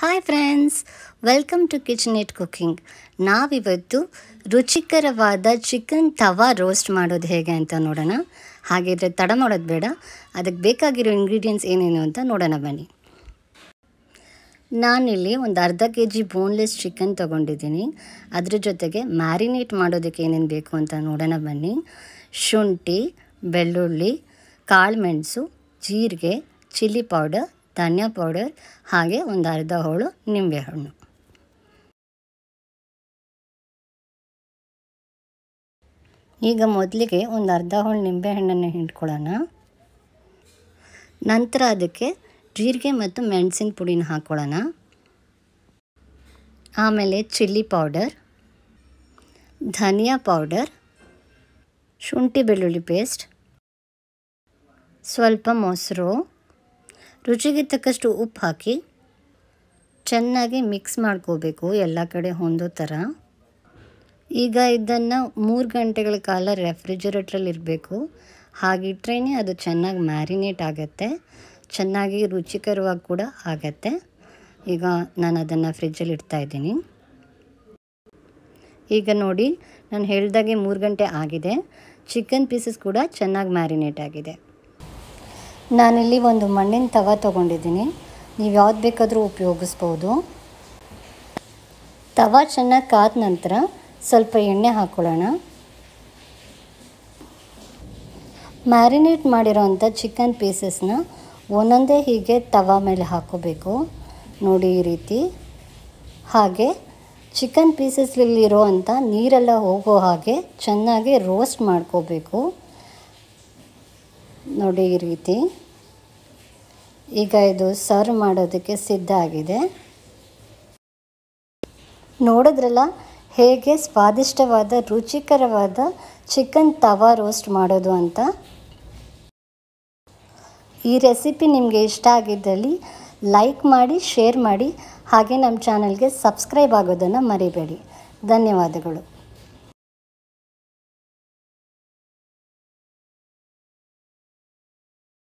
hi friends welcome to kitchen it cooking ನಾವಿವತ್ತು ರುಚಿಕರವಾದ chicken ತವಾ roast ಮಾಡೋದು ಹೇಗೆ ಅಂತ ನೋಡೋಣ ಹಾಗಿದ್ರೆ ತಡ ಮಾಡೋದು ಬೇಡ ಅದಕ್ಕೆ ಬೇಕಾಗಿರೋ ಇಂಗ್ರೀಡಿಯೆಂಟ್ಸ್ ಏನೇನು ಅಂತ ನೋಡೋಣ ಬನ್ನಿ ನಾನಿಲ್ಲಿ ಒಂದು ಅರ್ಧ ಕೆ ಜಿ ಬೋನ್ಲೆಸ್ ಚಿಕನ್ ತೊಗೊಂಡಿದ್ದೀನಿ ಅದ್ರ ಜೊತೆಗೆ ಮ್ಯಾರಿನೇಟ್ ಮಾಡೋದಕ್ಕೆ ಏನೇನು ಬೇಕು ಅಂತ ನೋಡೋಣ ಬನ್ನಿ ಶುಂಠಿ ಬೆಳ್ಳುಳ್ಳಿ ಕಾಳುಮೆಣಸು ಜೀರಿಗೆ ಚಿಲ್ಲಿ ಪೌಡರ್ ಧನಿಯಾ ಪೌಡರ್ ಹಾಗೆ ಒಂದು ಅರ್ಧ ಹೋಳು ನಿಂಬೆಹಣ್ಣು ಈಗ ಮೊದಲಿಗೆ ಒಂದು ಅರ್ಧ ಹೋಳು ನಿಂಬೆಹಣ್ಣನ್ನು ಹಿಂಡ್ಕೊಳ್ಳೋಣ ನಂತರ ಅದಕ್ಕೆ ಜೀರಿಗೆ ಮತ್ತು ಮೆಣಸಿನ ಪುಡಿನ ಹಾಕ್ಕೊಳ್ಳೋಣ ಆಮೇಲೆ ಚಿಲ್ಲಿ ಪೌಡರ್ ಧನಿಯಾ ಪೌಡರ್ ಶುಂಠಿ ಬೆಳ್ಳುಳ್ಳಿ ಪೇಸ್ಟ್ ಸ್ವಲ್ಪ ಮೊಸರು ರುಚಿಗೆ ತಕ್ಕಷ್ಟು ಉಪ್ಪು ಹಾಕಿ ಚೆನ್ನಾಗಿ ಮಿಕ್ಸ್ ಮಾಡ್ಕೋಬೇಕು ಎಲ್ಲ ಕಡೆ ಹೊಂದೋ ಥರ ಈಗ ಇದನ್ನು ಮೂರು ಗಂಟೆಗಳ ಕಾಲ ರೆಫ್ರಿಜರೇಟ್ರಲ್ಲಿ ಇರಬೇಕು ಹಾಗಿಟ್ರೇ ಅದು ಚೆನ್ನಾಗಿ ಮ್ಯಾರಿನೇಟ್ ಆಗುತ್ತೆ ಚೆನ್ನಾಗಿ ರುಚಿಕರವಾಗಿ ಕೂಡ ಆಗತ್ತೆ ಈಗ ನಾನು ಅದನ್ನು ಫ್ರಿಜ್ಜಲ್ಲಿ ಇಡ್ತಾ ಇದ್ದೀನಿ ಈಗ ನೋಡಿ ನಾನು ಹೇಳ್ದಾಗೆ ಮೂರು ಗಂಟೆ ಆಗಿದೆ ಚಿಕನ್ ಪೀಸಸ್ ಕೂಡ ಚೆನ್ನಾಗಿ ಮ್ಯಾರಿನೇಟ್ ಆಗಿದೆ ನಾನಿಲ್ಲಿ ಒಂದು ಮಣ್ಣಿನ ತವ ತೊಗೊಂಡಿದ್ದೀನಿ ನೀವು ಯಾವ್ದು ಬೇಕಾದರೂ ಉಪಯೋಗಿಸ್ಬೋದು ತವ ಚೆನ್ನಾಗಿ ಕಾದ ನಂತರ ಸ್ವಲ್ಪ ಎಣ್ಣೆ ಹಾಕ್ಕೊಳ್ಳೋಣ ಮ್ಯಾರಿನೇಟ್ ಮಾಡಿರೋಂಥ ಚಿಕನ್ ಪೀಸಸ್ನ ಒಂದೊಂದೇ ಹೀಗೆ ತವ ಮೇಲೆ ಹಾಕೋಬೇಕು ನೋಡಿ ಈ ರೀತಿ ಹಾಗೆ ಚಿಕನ್ ಪೀಸಸ್ಲಿರೋ ಅಂಥ ನೀರೆಲ್ಲ ಹೋಗೋ ಹಾಗೆ ಚೆನ್ನಾಗಿ ರೋಸ್ಟ್ ಮಾಡ್ಕೋಬೇಕು ನೋಡಿ ಈ ರೀತಿ ಈಗ ಇದು ಸರ್ವ್ ಮಾಡೋದಕ್ಕೆ ಸಿದ್ಧ ಆಗಿದೆ ನೋಡಿದ್ರಲ್ಲ ಹೇಗೆ ಸ್ವಾದಿಷ್ಟವಾದ ರುಚಿಕರವಾದ ಚಿಕನ್ ತವಾ ರೋಸ್ಟ್ ಮಾಡೋದು ಅಂತ ಈ ರೆಸಿಪಿ ನಿಮಗೆ ಇಷ್ಟ ಆಗಿದ್ದಲ್ಲಿ ಲೈಕ್ ಮಾಡಿ ಶೇರ್ ಮಾಡಿ ಹಾಗೆ ನಮ್ಮ ಚಾನಲ್ಗೆ ಸಬ್ಸ್ಕ್ರೈಬ್ ಆಗೋದನ್ನು ಮರಿಬೇಡಿ ಧನ್ಯವಾದಗಳು